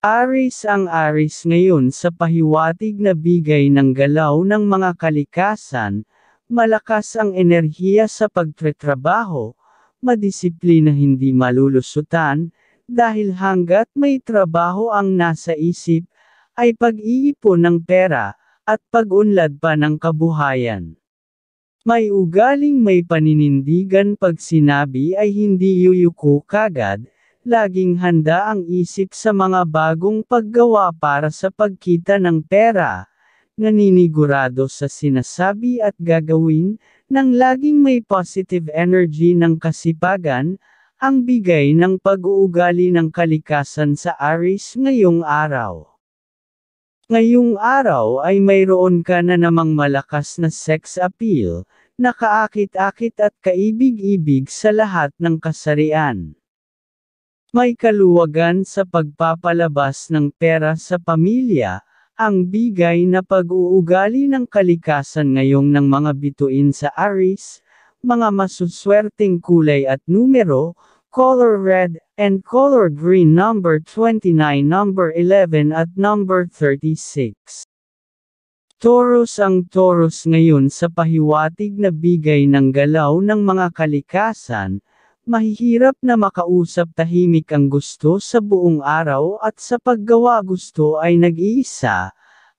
Aris ang aris ngayon sa pahiwatig na bigay ng galaw ng mga kalikasan, malakas ang enerhiya sa pagtatrabaho, madisiplina hindi malulusutan, dahil hanggat may trabaho ang nasa isip, ay pag-iipon ng pera, at pag-unlad pa ng kabuhayan. May ugaling may paninindigan pag sinabi ay hindi yuyuko kagad, laging handa ang isip sa mga bagong paggawa para sa pagkita ng pera, naninigurado sa sinasabi at gagawin, nang laging may positive energy ng kasipagan, ang bigay ng pag-uugali ng kalikasan sa Aris ngayong araw. Ngayong araw ay mayroon ka na namang malakas na sex appeal, nakaakit-akit at kaibig-ibig sa lahat ng kasarian. May kaluwagan sa pagpapalabas ng pera sa pamilya, ang bigay na pag-uugali ng kalikasan ngayong ng mga bituin sa Aries, mga masuswerteng kulay at numero, color red, and color green number 29, number 11 at number 36. Taurus ang Taurus ngayon sa pahiwatig na bigay ng galaw ng mga kalikasan, mahihirap na makausap tahimik ang gusto sa buong araw at sa paggawa gusto ay nag-iisa,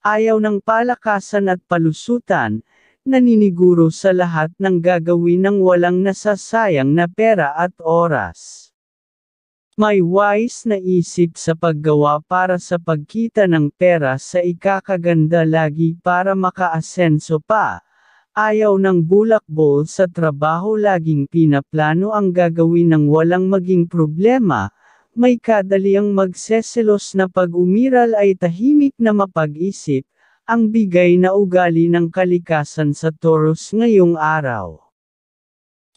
ayaw ng palakasan at palusutan, naniniguro sa lahat ng gagawin ng walang nasasayang na pera at oras. May wise na isip sa paggawa para sa pagkita ng pera sa ikakaganda lagi para makaasenso pa Ayaw ng bulakbol sa trabaho laging pinaplano ang gagawin ng walang maging problema, may kadaliang magseselos na pag umiral ay tahimik na mapag-isip, ang bigay na ugali ng kalikasan sa Taurus ngayong araw.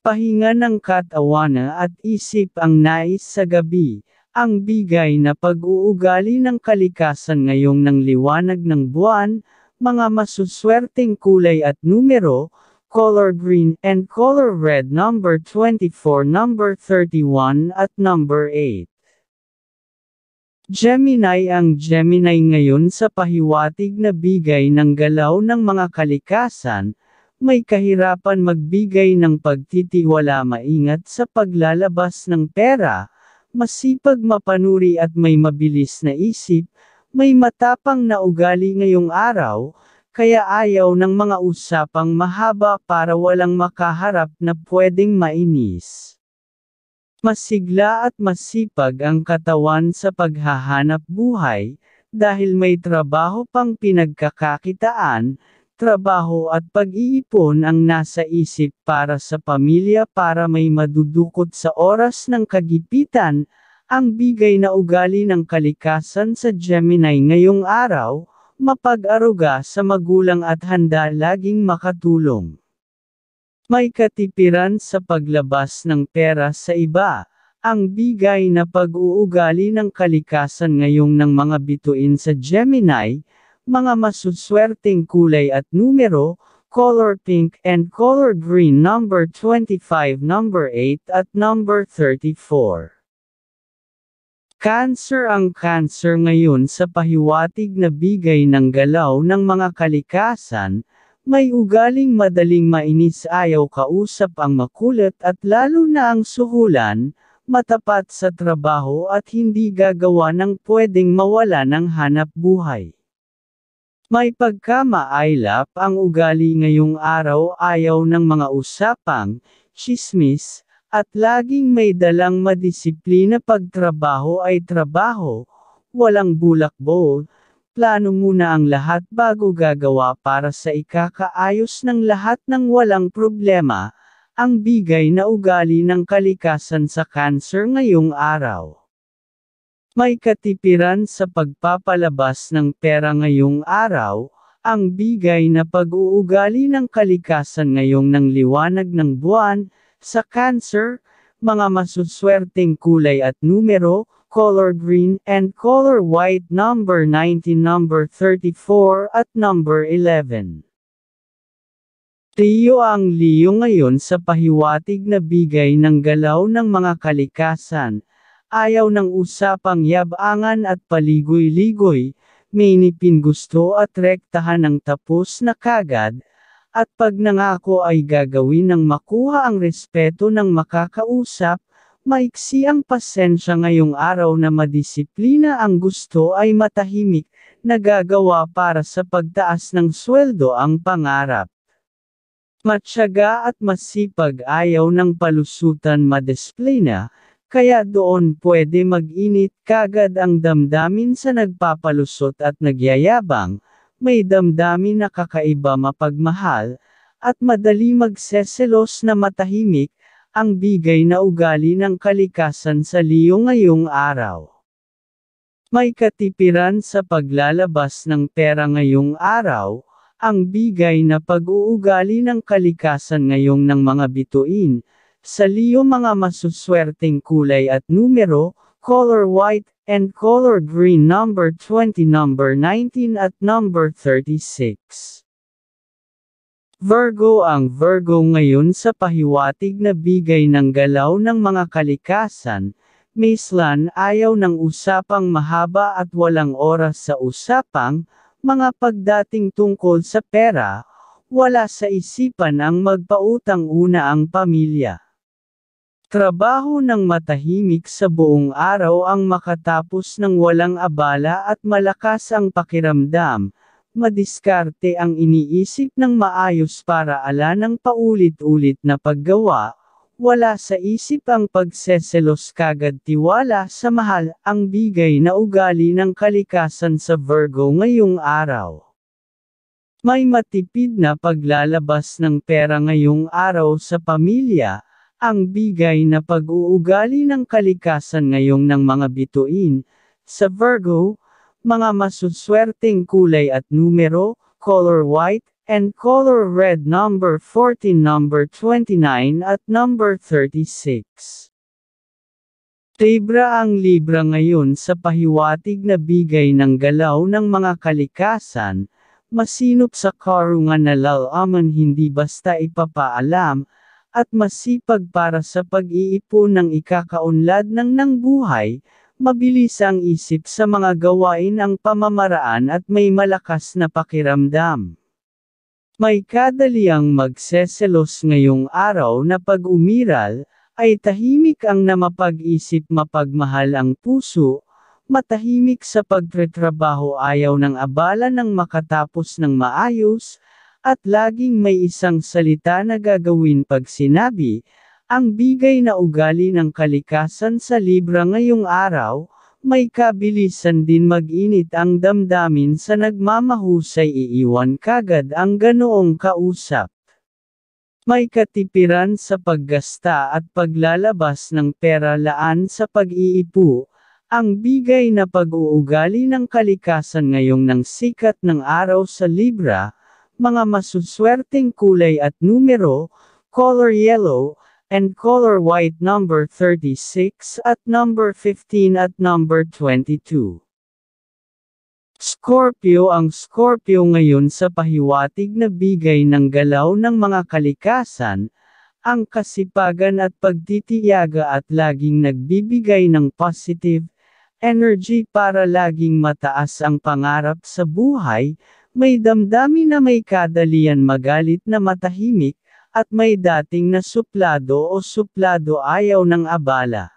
Pahinga ng katawana at isip ang nais sa gabi, ang bigay na pag-uugali ng kalikasan ngayong ng liwanag ng buwan, mga masuswerteng kulay at numero, color green and color red number 24 number 31 at number 8. Gemini Ang Gemini ngayon sa pahiwatig na bigay ng galaw ng mga kalikasan, may kahirapan magbigay ng pagtitiwala maingat sa paglalabas ng pera, masipag mapanuri at may mabilis na isip, may matapang na ugali ngayong araw, kaya ayaw ng mga usapang mahaba para walang makaharap na pwedeng mainis. Masigla at masipag ang katawan sa paghahanap buhay, dahil may trabaho pang pinagkakakitaan, trabaho at pag-iipon ang nasa isip para sa pamilya para may madudukot sa oras ng kagipitan, ang bigay na ugali ng kalikasan sa Gemini ngayong araw, mapag-aruga sa magulang at handa laging makatulong. May katipiran sa paglabas ng pera sa iba, ang bigay na pag-uugali ng kalikasan ngayong ng mga bituin sa Gemini, mga masuswerteng kulay at numero, color pink and color green number 25 number 8 at number 34. Cancer ang cancer ngayon sa pahiwatig na bigay ng galaw ng mga kalikasan, may ugaling madaling mainis ayaw kausap ang makulat at lalo na ang suhulan, matapat sa trabaho at hindi gagawa ng pwedeng mawala ng hanap buhay. May pagkamaaylap ang ugali ngayong araw ayaw ng mga usapang, chismis, at laging may dalang madisiplina pagtrabaho ay trabaho, walang bulakbol, plano muna ang lahat bago gagawa para sa ikakaayos ng lahat ng walang problema, ang bigay na ugali ng kalikasan sa cancer ngayong araw. May katipiran sa pagpapalabas ng pera ngayong araw, ang bigay na pag-uugali ng kalikasan ngayong ng liwanag ng buwan, sa Cancer, mga masuswerteng kulay at numero, color green and color white number 19 number 34 at number 11. Tiyo ang liyo ngayon sa pahiwatig na bigay ng galaw ng mga kalikasan, ayaw ng usapang yabangan at paligoy-ligoy, may nipin gusto at rektahan ng tapos na kagad, at pag nangako ay gagawin ng makuha ang respeto ng makakausap, maiksi ang pasensya ngayong araw na madisiplina ang gusto ay matahimik, nagagawa para sa pagtaas ng sweldo ang pangarap. Matsyaga at masipag ayaw ng palusutan madisiplina, kaya doon pwede mag-init kagad ang damdamin sa nagpapalusot at nagyayabang, may damdami na kakaiba mapagmahal, at madali magseselos na matahimik, ang bigay na ugali ng kalikasan sa liyo ngayong araw. May katipiran sa paglalabas ng pera ngayong araw, ang bigay na pag-uugali ng kalikasan ngayong ng mga bituin, sa liyo mga masuswerteng kulay at numero, color white, and color green number 20 number 19 at number 36. Virgo ang Virgo ngayon sa pahiwatig na bigay ng galaw ng mga kalikasan, mislan ayaw ng usapang mahaba at walang oras sa usapang, mga pagdating tungkol sa pera, wala sa isipan ang magpautang una ang pamilya. Trabaho ng matahimik sa buong araw ang makatapos ng walang abala at malakas ang pakiramdam, madiskarte ang iniisip ng maayos para ala ng paulit-ulit na paggawa, wala sa isip ang pagseselos kagad tiwala sa mahal, ang bigay na ugali ng kalikasan sa Virgo ngayong araw. May matipid na paglalabas ng pera ngayong araw sa pamilya, ang bigay na pag-uugali ng kalikasan ngayong ng mga bituin, sa Virgo, mga masuswerteng kulay at numero, color white, and color red number 14 number 29 at number 36. Libra ang Libra ngayon sa pahiwatig na bigay ng galaw ng mga kalikasan, masinop sa karungan na lalaman hindi basta ipapaalam, at masipag para sa pag-iipon ng ikakaunlad ng ng buhay, mabilis ang isip sa mga gawain ang pamamaraan at may malakas na pakiramdam. May kadaliang magseselos ngayong araw na pag umiral, ay tahimik ang namapag-isip mapagmahal ang puso, matahimik sa pagpretrabaho ayaw ng abala ng makatapos ng maayos, at laging may isang salita na gagawin pag sinabi, ang bigay na ugali ng kalikasan sa Libra ngayong araw, may kabilisan din mag-init ang damdamin sa nagmamahusay iiwan kagad ang ganoong kausap. May katipiran sa paggasta at paglalabas ng pera laan sa pag-iipo, ang bigay na pag-uugali ng kalikasan ngayong ng sikat ng araw sa Libra, mga masuswerteng kulay at numero, color yellow, and color white number 36 at number 15 at number 22. Scorpio Ang Scorpio ngayon sa pahiwatig na bigay ng galaw ng mga kalikasan, ang kasipagan at pagtitiyaga at laging nagbibigay ng positive energy para laging mataas ang pangarap sa buhay, may damdami na may kadalian magalit na matahimik, at may dating na suplado o suplado ayaw ng abala.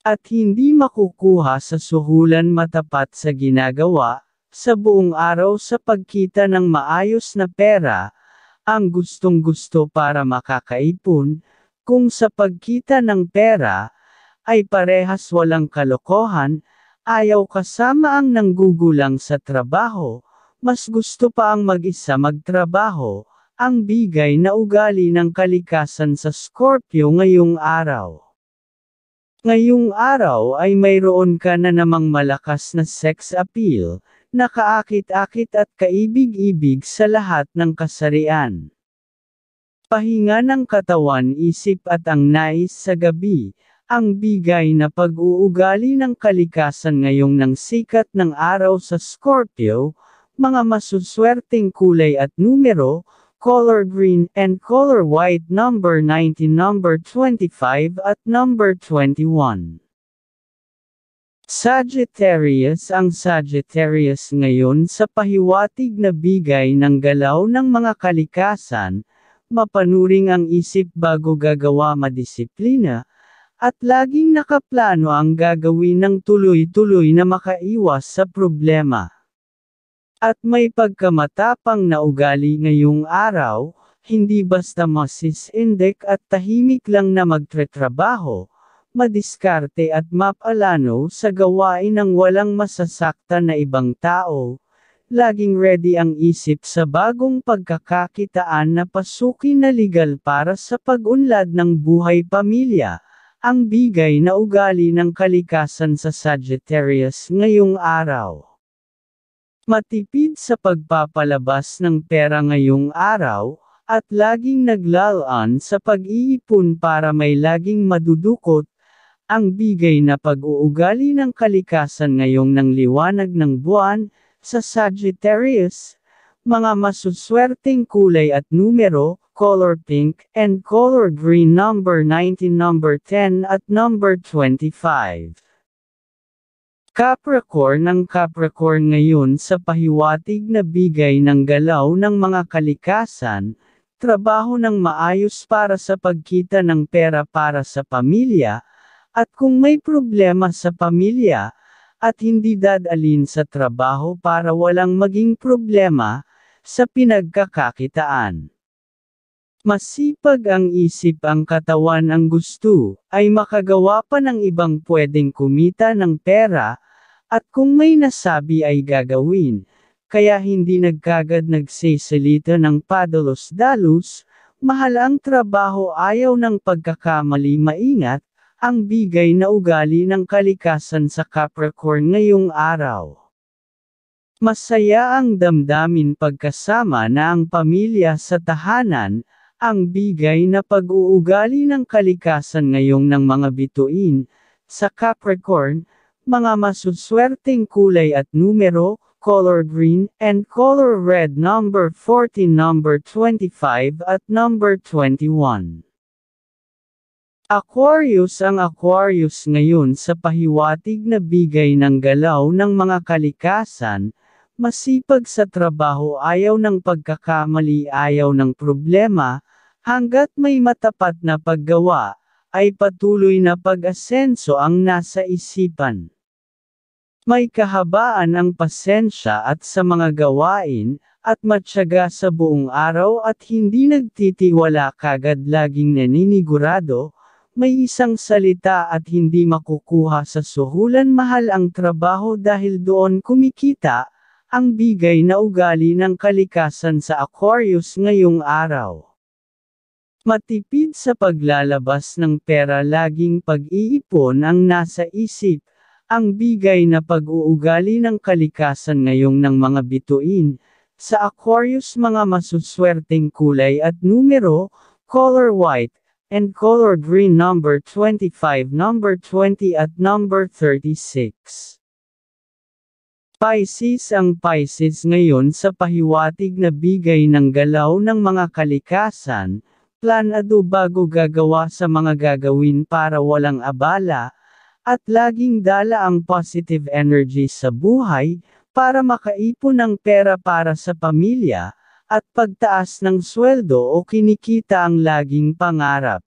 At hindi makukuha sa suhulan matapat sa ginagawa, sa buong araw sa pagkita ng maayos na pera, ang gustong gusto para makakaipon, kung sa pagkita ng pera, ay parehas walang kalokohan, ayaw kasama ang nanggugulang sa trabaho, mas gusto pa ang mag-isa magtrabaho, ang bigay na ugali ng kalikasan sa Scorpio ngayong araw. Ngayong araw ay mayroon ka na namang malakas na sex appeal, nakaakit-akit at kaibig-ibig sa lahat ng kasarian. Pahinga ng katawan isip at ang nais sa gabi, ang bigay na pag-uugali ng kalikasan ngayong ng sikat ng araw sa Scorpio, mga masuswerteng kulay at numero, color green and color white number 19 number 25 at number 21. Sagittarius Ang Sagittarius ngayon sa pahiwatig na bigay ng galaw ng mga kalikasan, mapanuring ang isip bago gagawa madisiplina, at laging nakaplano ang gagawin ng tuloy-tuloy na makaiwas sa problema. At may pagkamatapang na ugali ngayong araw, hindi basta masisindek at tahimik lang na magtretrabaho, madiskarte at mapalano sa gawain ng walang masasakta na ibang tao, laging ready ang isip sa bagong pagkakakitaan na pasukin na legal para sa pag-unlad ng buhay pamilya. Ang bigay na ugali ng kalikasan sa Sagittarius ngayong araw matipid sa pagpapalabas ng pera ngayong araw, at laging naglalaan sa pag-iipon para may laging madudukot, ang bigay na pag-uugali ng kalikasan ngayong ng liwanag ng buwan, sa Sagittarius, mga masuswerteng kulay at numero, color pink, and color green number 19 number 10 at number 25. Capricorn ang Capricorn ngayon sa pahiwatig na bigay ng galaw ng mga kalikasan, trabaho ng maayos para sa pagkita ng pera para sa pamilya, at kung may problema sa pamilya, at hindi dadalin sa trabaho para walang maging problema, sa pinagkakakitaan. Masipag ang isip ang katawan ang gusto, ay makagawa pa ng ibang pwedeng kumita ng pera, at kung may nasabi ay gagawin, kaya hindi nagkagad nagsisalita ng padalos-dalos, mahal ang trabaho ayaw ng pagkakamali maingat, ang bigay na ugali ng kalikasan sa Capricorn ngayong araw. Masaya ang damdamin pagkasama na ang pamilya sa tahanan, ang bigay na pag-uugali ng kalikasan ngayong ng mga bituin, sa Capricorn, mga masuswerteng kulay at numero, color green, and color red number 14 number 25 at number 21. Aquarius Ang Aquarius ngayon sa pahiwatig na bigay ng galaw ng mga kalikasan, masipag sa trabaho ayaw ng pagkakamali ayaw ng problema, Hanggat may matapat na paggawa, ay patuloy na pag-asenso ang nasa isipan. May kahabaan ang pasensya at sa mga gawain, at matyaga sa buong araw at hindi nagtitiwala kagad laging naninigurado, may isang salita at hindi makukuha sa suhulan mahal ang trabaho dahil doon kumikita, ang bigay na ugali ng kalikasan sa Aquarius ngayong araw. Matipid sa paglalabas ng pera laging pag-iipon ang nasa isip, ang bigay na pag-uugali ng kalikasan ngayong ng mga bituin. Sa Aquarius mga masuswerteng kulay at numero, color white, and color green number 25, number 20 at number 36. Pisces ang Pisces ngayon sa pahiwatig na bigay ng galaw ng mga kalikasan, planado bago gagawa sa mga gagawin para walang abala, at laging dala ang positive energy sa buhay, para makaipon ng pera para sa pamilya, at pagtaas ng sweldo o kinikita ang laging pangarap.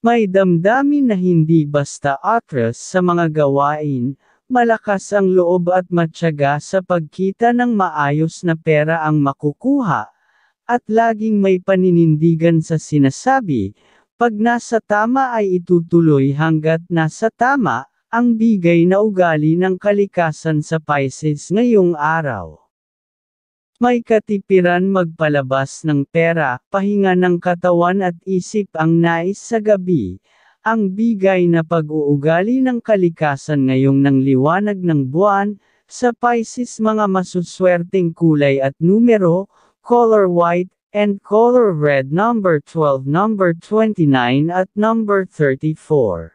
May damdamin na hindi basta atras sa mga gawain, malakas ang loob at matyaga sa pagkita ng maayos na pera ang makukuha, at laging may paninindigan sa sinasabi, pag nasa tama ay itutuloy hanggat nasa tama, ang bigay na ugali ng kalikasan sa Pisces ngayong araw. May katipiran magpalabas ng pera, pahinga ng katawan at isip ang nais sa gabi, ang bigay na pag-uugali ng kalikasan ngayong ng liwanag ng buwan, sa Pisces mga masuswerteng kulay at numero, color white, and color red number 12 number 29 at number 34.